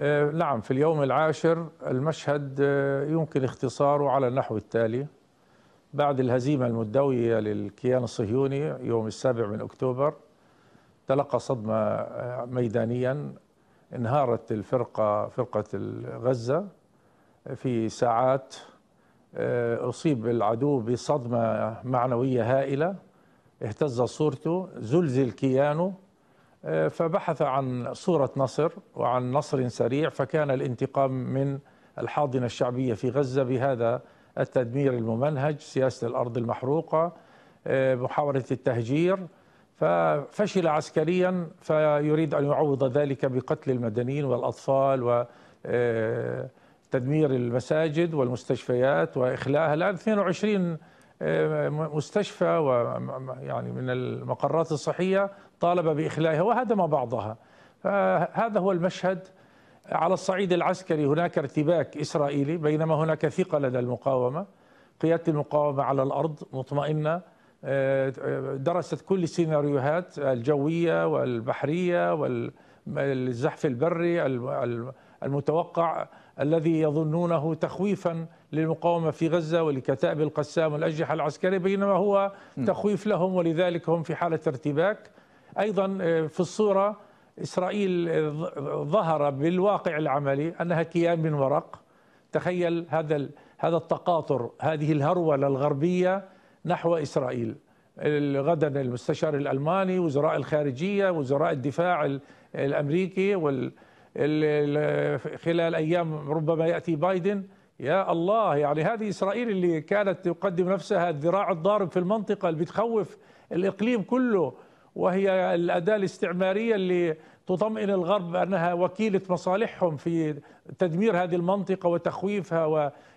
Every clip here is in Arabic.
آه، نعم في اليوم العاشر المشهد آه، يمكن اختصاره على النحو التالي بعد الهزيمة المدوية للكيان الصهيوني يوم السابع من أكتوبر تلقى صدمة آه، ميدانيا انهارت الفرقة فرقة غزة في ساعات أصيب العدو بصدمة معنوية هائلة اهتز صورته زلزل كيانه آه، فبحث عن صورة نصر وعن نصر سريع فكان الانتقام من الحاضنة الشعبية في غزة بهذا التدمير الممنهج سياسة الأرض المحروقة آه، محاولة التهجير ففشل عسكريا فيريد أن يعوض ذلك بقتل المدنيين والأطفال و آه، تدمير المساجد والمستشفيات وإخلاءها الآن 22 مستشفى ويعني من المقرات الصحية طالب بإخلائها وهدم بعضها فهذا هو المشهد على الصعيد العسكري هناك ارتباك إسرائيلي بينما هناك ثقة لدى المقاومة قيادة المقاومة على الأرض مطمئنة آه، درست كل السيناريوهات الجوية والبحرية والزحف البري المتوقع الذي يظنونه تخويفا للمقاومة في غزة ولكتائب القسام والأجهزة العسكرية بينما هو تخويف لهم ولذلك هم في حالة ارتباك أيضا آه، في الصورة إسرائيل آه، ظهر بالواقع العملي أنها كيان من ورق تخيل هذا هذا التقاطر هذه الهرولة الغربية نحو إسرائيل غدا المستشار الألماني وزراء الخارجية وزراء الدفاع الأمريكي وال خلال أيام ربما يأتي بايدن يا الله يعني هذه إسرائيل اللي كانت تقدم نفسها الذراع الضارب في المنطقة اللي بتخوف الإقليم كله وهي الأداة الاستعمارية اللي تطمئن الغرب أنها وكيلة مصالحهم في تدمير هذه المنطقة وتخويفها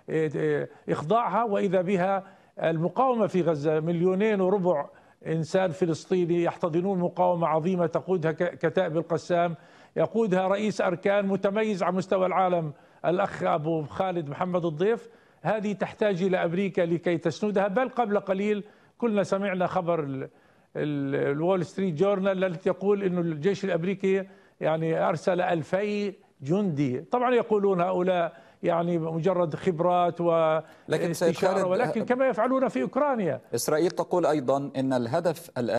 وإخضاعها وإذا بها المقاومة في غزة مليونين وربع إنسان فلسطيني يحتضنون مقاومة عظيمة تقودها كتائب القسام يقودها رئيس أركان متميز على مستوى العالم الأخ أبو خالد محمد الضيف هذه تحتاج إلى أمريكا لكي تسندها بل قبل قليل كلنا سمعنا خبر الول ستريت جورنال التي تقول أن الجيش الأمريكي يعني أرسل ألفي جندي طبعا يقولون هؤلاء يعني مجرد خبرات واستشارة ولكن آه، كما يفعلون في أوكرانيا إسرائيل تقول أيضا أن الهدف الـ